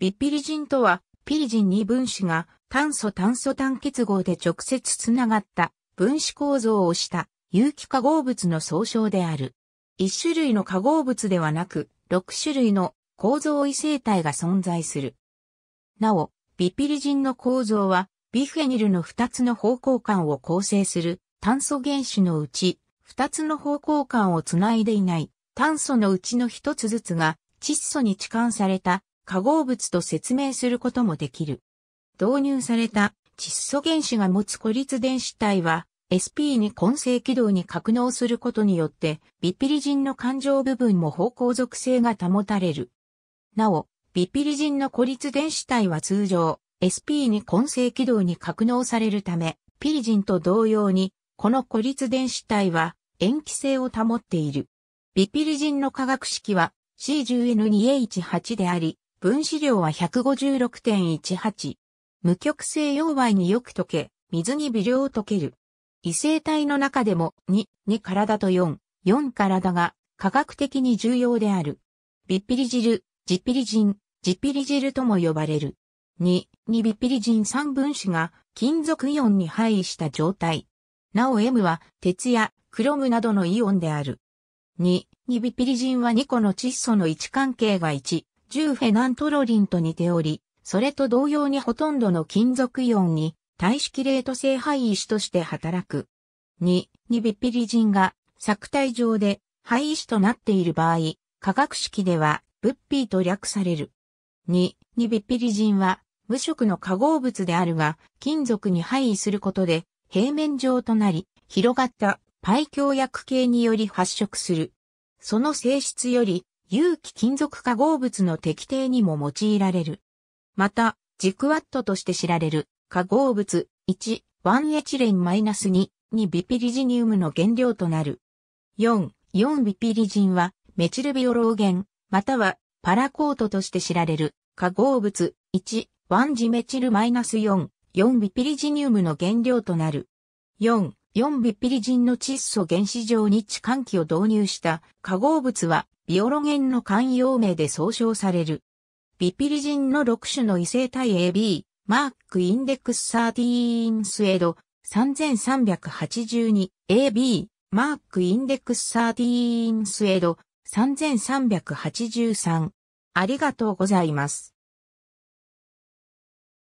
ビッピリジンとは、ピリジン2分子が炭素炭素単結合で直接つながった分子構造をした有機化合物の総称である。一種類の化合物ではなく、六種類の構造異性体が存在する。なお、ビピリジンの構造は、ビフェニルの二つの方向間を構成する炭素原子のうち、二つの方向間をつないでいない炭素のうちの一つずつが窒素に置換された化合物と説明することもできる。導入された窒素原子が持つ孤立電子体は SP に混成軌道に格納することによってビピリジンの環状部分も方向属性が保たれる。なお、ビピリジンの孤立電子体は通常 SP に混成軌道に格納されるため、ピリジンと同様に、この孤立電子体は塩基性を保っている。ビピリジンの化学式は C10N2H8 であり、分子量は156.18。無極性溶媒によく溶け、水に微量溶ける。異性体の中でも2、2体と4、4体が科学的に重要である。ビッピリ汁、ジピリ人、ジピリ汁とも呼ばれる。2、2ビッピリ人3分子が金属イオンに配位した状態。なお M は鉄やクロムなどのイオンである。2、2ビッピリ人は2個の窒素の位置関係が1、1フェナントロリンと似ており、それと同様にほとんどの金属イオンに体式レート性廃石として働く。2、ニビッピリジンが作体上で肺石となっている場合、化学式ではブッピーと略される。2、ニビッピリジンは無色の化合物であるが、金属に配位することで平面上となり、広がったパイ強薬系により発色する。その性質より有機金属化合物の適定にも用いられる。また、ジクワットとして知られる化合物1ンエチレンマイナス -2, 2ビピリジニウムの原料となる。4、4ビピリジンはメチルビオローゲン、またはパラコートとして知られる化合物1ンジメチルマイナス -4, 4ビピリジニウムの原料となる。4、4ビピリジンの窒素原子上に置換器を導入した化合物はビオロゲンの慣用名で総称される。ビピリジンの6種の異性体 AB、マークインデックス13スエド、3382AB、マークインデックス13スエド、3383。ありがとうございます。